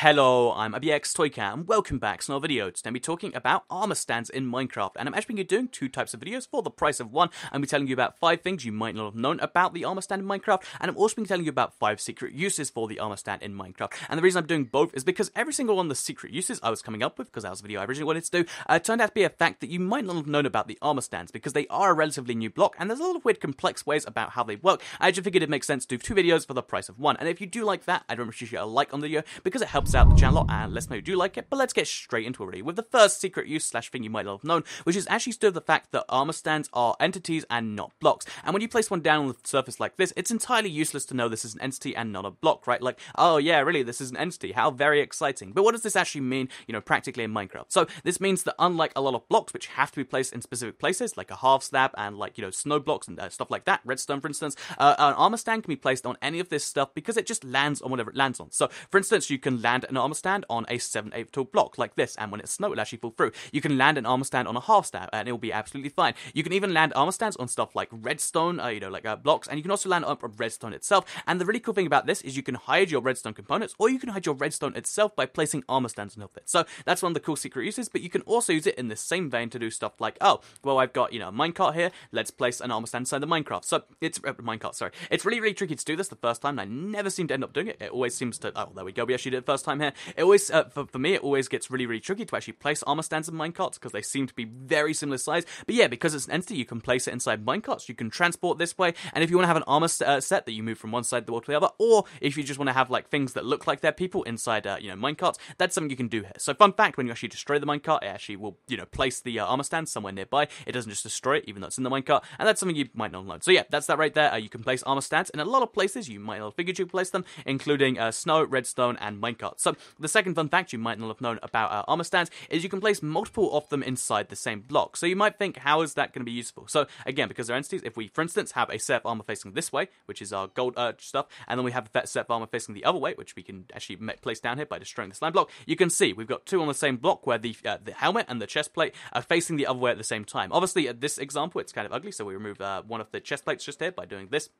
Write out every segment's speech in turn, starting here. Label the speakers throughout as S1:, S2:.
S1: Hello, I'm ABX Toyka, and welcome back to another video. Today we're talking about armor stands in Minecraft and I'm actually going to be doing two types of videos for the price of one. I'm going to be telling you about five things you might not have known about the armor stand in Minecraft and I'm also going to be telling you about five secret uses for the armor stand in Minecraft. And the reason I'm doing both is because every single one of the secret uses I was coming up with, because that was the video I originally wanted to do, uh, turned out to be a fact that you might not have known about the armor stands because they are a relatively new block and there's a lot of weird complex ways about how they work. I just figured it makes sense to do two videos for the price of one. And if you do like that, I'd really appreciate a like on the video because it helps helps out the channel, and let's know you do like it, but let's get straight into it already, with the first secret use slash thing you might not have known, which is actually stood the fact that armor stands are entities and not blocks, and when you place one down on the surface like this, it's entirely useless to know this is an entity and not a block, right? Like, oh yeah, really, this is an entity, how very exciting. But what does this actually mean, you know, practically in Minecraft? So this means that unlike a lot of blocks which have to be placed in specific places, like a half slab and like, you know, snow blocks and uh, stuff like that, redstone for instance, uh, an armor stand can be placed on any of this stuff because it just lands on whatever it lands on. So, for instance, you can land land an armor stand on a 7 8 tall block like this, and when it's snow, it'll actually pull through. You can land an armor stand on a half stab, and it'll be absolutely fine. You can even land armor stands on stuff like redstone, uh, you know, like uh, blocks, and you can also land on redstone itself. And the really cool thing about this is you can hide your redstone components, or you can hide your redstone itself by placing armor stands on top of it. So that's one of the cool secret uses, but you can also use it in the same vein to do stuff like, oh, well, I've got, you know, a minecart here, let's place an armor stand inside the Minecraft. So it's, uh, minecart, sorry. It's really, really tricky to do this the first time, and I never seem to end up doing it. It always seems to, oh, there we go, we actually did it first time here. It always, uh, for, for me, it always gets really, really tricky to actually place armor stands in minecarts because they seem to be very similar size. But yeah, because it's an entity, you can place it inside minecarts. You can transport this way, and if you want to have an armor st- uh, set that you move from one side of the world to the other, or if you just want to have like things that look like they're people inside, uh, you know, minecarts, that's something you can do here. So fun fact: when you actually destroy the minecart, it actually will, you know, place the uh, armor stand somewhere nearby. It doesn't just destroy it, even though it's in the minecart, and that's something you might not know. So yeah, that's that right there. Uh, you can place armor stands in a lot of places you might not figure to place them, including uh, snow, redstone, and minecart out. So, the second fun fact you might not have known about uh, armor stands is you can place multiple of them inside the same block. So, you might think, how is that going to be useful? So, again, because they're entities, if we, for instance, have a set of armor facing this way, which is our gold urge uh, stuff, and then we have a set of armor facing the other way, which we can actually place down here by destroying this land block, you can see we've got two on the same block where the, uh, the helmet and the chest plate are facing the other way at the same time. Obviously, at this example, it's kind of ugly, so we remove uh, one of the chest plates just here by doing this.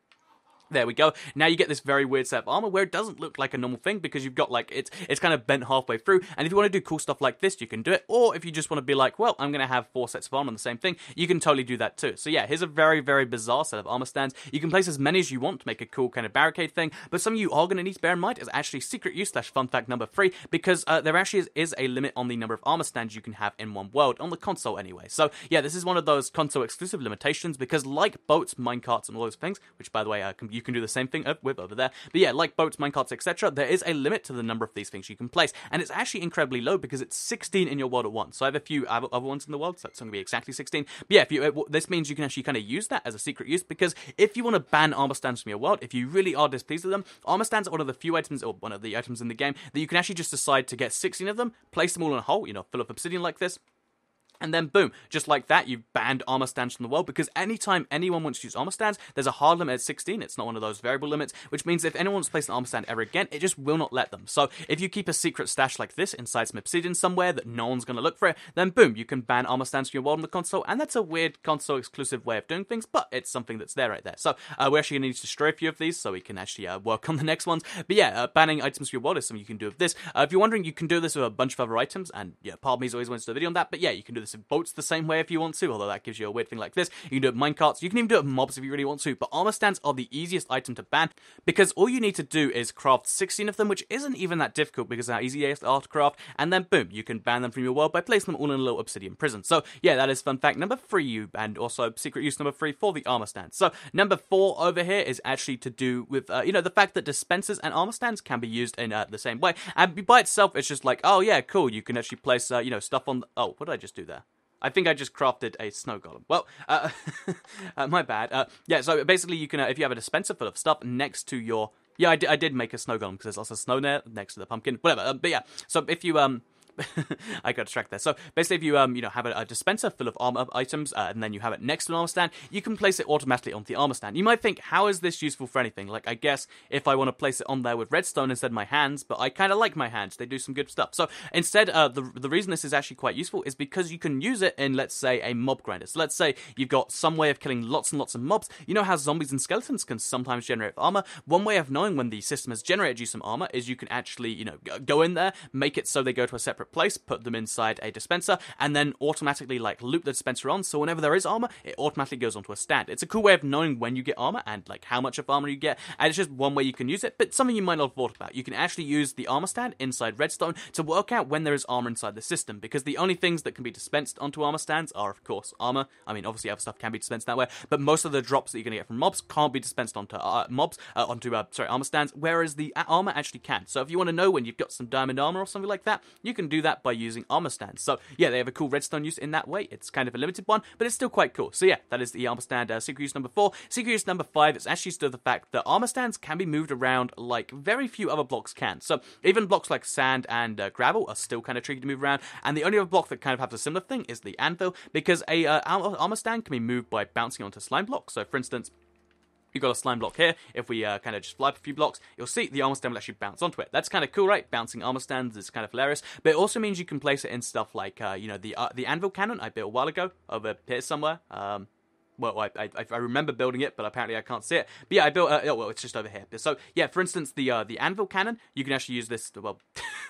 S1: There we go. Now you get this very weird set of armor where it doesn't look like a normal thing because you've got like it's it's kind of bent halfway through. And if you want to do cool stuff like this, you can do it. Or if you just want to be like, well, I'm gonna have four sets of armor on the same thing, you can totally do that too. So yeah, here's a very very bizarre set of armor stands. You can place as many as you want to make a cool kind of barricade thing. But something you are gonna need to bear in mind is actually secret use slash fun fact number three because uh, there actually is, is a limit on the number of armor stands you can have in one world on the console anyway. So yeah, this is one of those console exclusive limitations because like boats, minecarts, and all those things, which by the way, are can you can do the same thing with over there. But yeah, like boats, minecarts, etc., there is a limit to the number of these things you can place, and it's actually incredibly low because it's 16 in your world at once. So I have a few other ones in the world, so that's going to be exactly 16. But yeah, if you, uh, this means you can actually kind of use that as a secret use because if you want to ban armor stands from your world, if you really are displeased with them, armor stands are one of the few items or one of the items in the game that you can actually just decide to get 16 of them, place them all in a hole, you know, fill up obsidian like this, and then boom, just like that, you've banned armor stands from the world because anytime anyone wants to use armor stands, there's a hard limit at 16. It's not one of those variable limits, which means if anyone wants to place an armor stand ever again, it just will not let them. So if you keep a secret stash like this inside some obsidian somewhere that no one's going to look for it, then boom, you can ban armor stands from your world on the console. And that's a weird console exclusive way of doing things, but it's something that's there right there. So uh, we're actually going to need to destroy a few of these so we can actually uh, work on the next ones. But yeah, uh, banning items from your world is something you can do with this. Uh, if you're wondering, you can do this with a bunch of other items. And yeah, part of always wants to do a video on that, but yeah, you can do this this in boats the same way if you want to, although that gives you a weird thing like this. You can do it minecarts, you can even do it mobs if you really want to, but armor stands are the easiest item to ban because all you need to do is craft 16 of them, which isn't even that difficult because they're easy to craft, and then boom, you can ban them from your world by placing them all in a little obsidian prison. So yeah, that is fun fact number three, You and also secret use number three for the armor stand. So number four over here is actually to do with, uh, you know, the fact that dispensers and armor stands can be used in uh, the same way, and by itself, it's just like, oh yeah, cool, you can actually place, uh, you know, stuff on, the- oh, what did I just do there? I think I just crafted a snow golem. Well, uh, uh, my bad. Uh, yeah, so basically, you can uh, if you have a dispenser full of stuff next to your yeah, I, d- I did make a snow golem because there's lots of snow there next to the pumpkin. Whatever, uh, but yeah. So if you um I got distracted there. So basically, if you um you know have a, a dispenser full of armor items uh, and then you have it next to an armor stand, you can place it automatically onto the armor stand. You might think, how is this useful for anything? Like, I guess if I want to place it on there with redstone instead of my hands, but I kind of like my hands; they do some good stuff. So instead, uh, the the reason this is actually quite useful is because you can use it in let's say a mob grinder. So let's say you've got some way of killing lots and lots of mobs. You know how zombies and skeletons can sometimes generate armor. One way of knowing when the system has generated you some armor is you can actually you know go in there, make it so they go to a separate separate place, put them inside a dispenser, and then automatically like loop the dispenser on. So whenever there is armor, it automatically goes onto a stand. It's a cool way of knowing when you get armor and like how much of armor you get, and it's just one way you can use it. But something you might not have thought about, you can actually use the armor stand inside Redstone to work out when there is armor inside the system, because the only things that can be dispensed onto armor stands are of course armor. I mean, obviously other stuff can be dispensed that way, but most of the drops that you're gonna get from mobs can't be dispensed onto uh, mobs uh, onto uh, sorry armor stands, whereas the armor actually can. So if you want to know when you've got some diamond armor or something like that, you can do do that by using armor stands. So yeah, they have a cool redstone use in that way. It's kind of a limited one, but it's still quite cool. So yeah, that is the armor stand uh, secret use number four. Secret use number five is actually still the fact that armor stands can be moved around like very few other blocks can. So even blocks like sand and uh, gravel are still kind of tricky to move around. And the only other block that kind of has a similar thing is the anvil because a uh, armor stand can be moved by bouncing onto slime blocks. So for instance you've got a slime block here. If we uh, kind of just fly up a few blocks, you'll see the armor stand will actually bounce onto it. That's kind of cool, right? Bouncing armor stands is kind of hilarious, but it also means you can place it in stuff like, uh, you know, the uh, the anvil cannon I built a while ago over here somewhere. Um, well, I, I, I, remember building it, but apparently I can't see it. But yeah, I built. Uh, oh well, it's just over here. So yeah, for instance, the uh, the anvil cannon, you can actually use this. Well,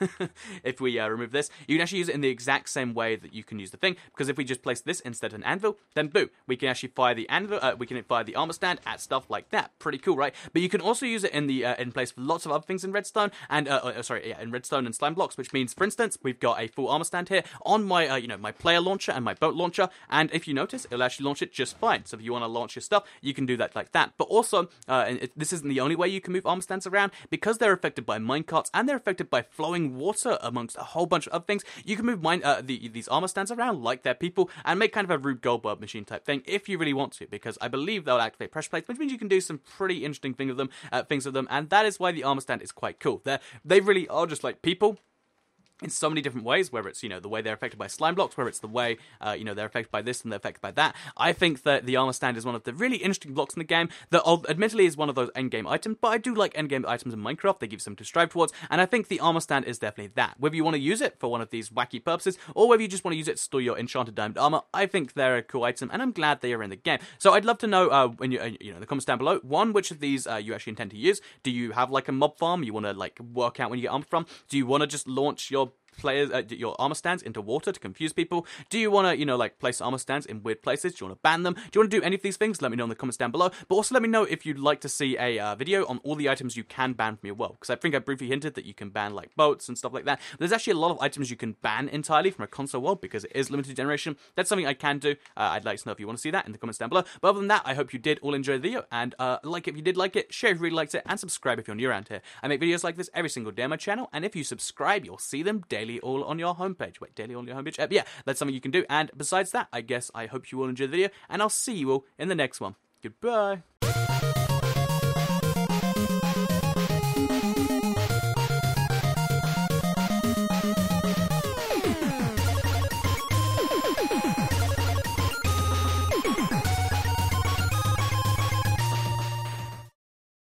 S1: if we uh, remove this, you can actually use it in the exact same way that you can use the thing. Because if we just place this instead of an anvil, then boo, we can actually fire the anvil. Uh, we can fire the armor stand at stuff like that. Pretty cool, right? But you can also use it in the uh, in place for lots of other things in Redstone and uh, sorry, yeah, in Redstone and slime blocks. Which means, for instance, we've got a full armor stand here on my you know my player launcher and my boat launcher, and if you notice, it'll actually launch it just fine. So if you want to launch your stuff, you can do that like that. But also, uh, and it, this isn't the only way you can move arm stands around because they're affected by minecarts and they're affected by flowing water amongst a whole bunch of other things. You can move mine uh, the, these armor stands around like they're people and make kind of a Rube Goldberg machine type thing if you really want to, because I believe they'll activate pressure plates, which means you can do some pretty interesting thing of them, uh, things of them, and that is why the armor stand is quite cool. They they really are just like people in so many different ways, whether it's, you know, the way they're affected by slime blocks, whether it's the way, uh, you know, they're affected by this and they're affected by that. I think that the armor stand is one of the really interesting blocks in the game that admittedly is one of those endgame items, but I do like endgame items in Minecraft. They give you something to strive towards, and I think the armor stand is definitely that. Whether you want to use it for one of these wacky purposes, or whether you just want to use it to store your enchanted diamond armor, I think they're a cool item, and I'm glad they are in the game. So I'd love to know, uh, when you, uh, you know, in the comments down below, one, which of these uh, you actually intend to use. Do you have, like, a mob farm you want to, like, work out when you get armor from? Do you want to just launch your players uh, your armor stands into water to confuse people? Do you want to, you know, like place armor stands in weird places? Do you want to ban them? Do you want to do any of these things? Let me know in the comments down below. But also let me know if you'd like to see a uh, video on all the items you can ban from your world. Because I think I briefly hinted that you can ban like boats and stuff like that. But there's actually a lot of items you can ban entirely from a console world because it is limited generation. That's something I can do. Uh, I'd like to know if you want to see that in the comments down below. But other than that, I hope you did all enjoy the video and uh, like if you did like it, share if you really liked it, and subscribe if you're new around here. I make videos like this every single day on my channel, and if you subscribe, you'll see them daily Daily All on your homepage. Wait, Daily on your homepage? Uh, yeah, that's something you can do. And besides that, I guess I hope you all enjoy the video, and I'll see you all in the next one. Goodbye.